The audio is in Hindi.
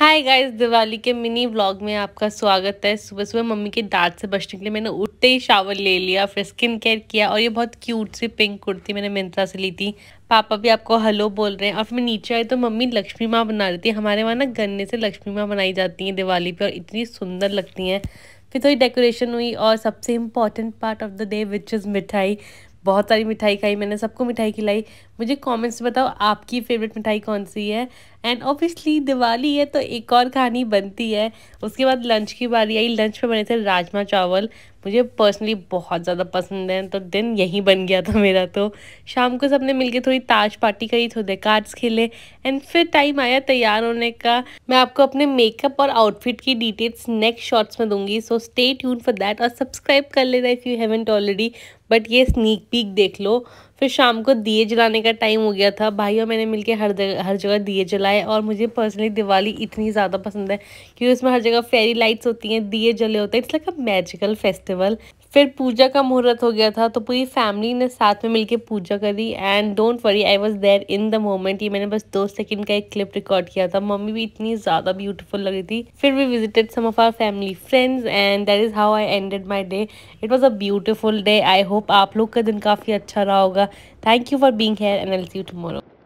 हाय गाइस दिवाली के मिनी व्लॉग में आपका स्वागत है सुबह सुबह मम्मी के दांत से बचने के लिए मैंने उठते ही शावर ले लिया फिर स्किन केयर किया और ये बहुत क्यूट सी पिंक कुर्ती मैंने मिंत्रा से ली थी पापा भी आपको हेलो बोल रहे हैं और फिर मैं नीचे आई तो मम्मी लक्ष्मी माँ बना रही थी हमारे वहाँ ना गन्ने से लक्ष्मी माँ बनाई जाती हैं दिवाली पर और इतनी सुंदर लगती हैं फिर थोड़ी डेकोरेशन हुई और सबसे important part of the day which is मिठाई बहुत सारी मिठाई खाई मैंने सबको मिठाई खिलाई मुझे कमेंट्स बताओ आपकी फेवरेट मिठाई कौन सी है एंड ऑब्वियसली दिवाली है तो एक और कहानी बनती है उसके बाद लंच की बारी आई लंच में बने थे राजमा चावल मुझे पर्सनली बहुत ज़्यादा पसंद है तो दिन यहीं बन गया था मेरा तो शाम को सबने मिलके थोड़ी ताज पार्टी करी थोड़े कार्ड्स खेले एंड फिर टाइम आया तैयार होने का मैं आपको अपने मेकअप और आउटफिट की डिटेल्स नेक्स्ट शॉर्ट्स में दूंगी so stay tuned for that और सब्सक्राइब कर लेना if you haven't already but ये स्नीक पीक देख लो फिर शाम को दिए जलाने का टाइम हो गया था भाई और मैंने मिलके हर जगह हर जगह दिए जलाए और मुझे पर्सनली दिवाली इतनी ज़्यादा पसंद है क्योंकि उसमें हर जगह फेरी लाइट्स होती हैं दिए जले होते हैं it's like a magical festival फिर पूजा का मुहूर्त हो गया था तो पूरी फैमिली ने साथ में मिलके पूजा करी and don't worry I was there in the moment ये मैंने बस दो सेकंड का एक क्लिप रिकॉर्ड किया था मम्मी भी इतनी ज़्यादा ब्यूटीफुल लग रही थी फिर we visited some of our family friends and that is how I ended my day it was a beautiful day I hope आप लोग का दिन काफ़ी अच्छा रहा होगा thank you for being here and I'll see tomorrow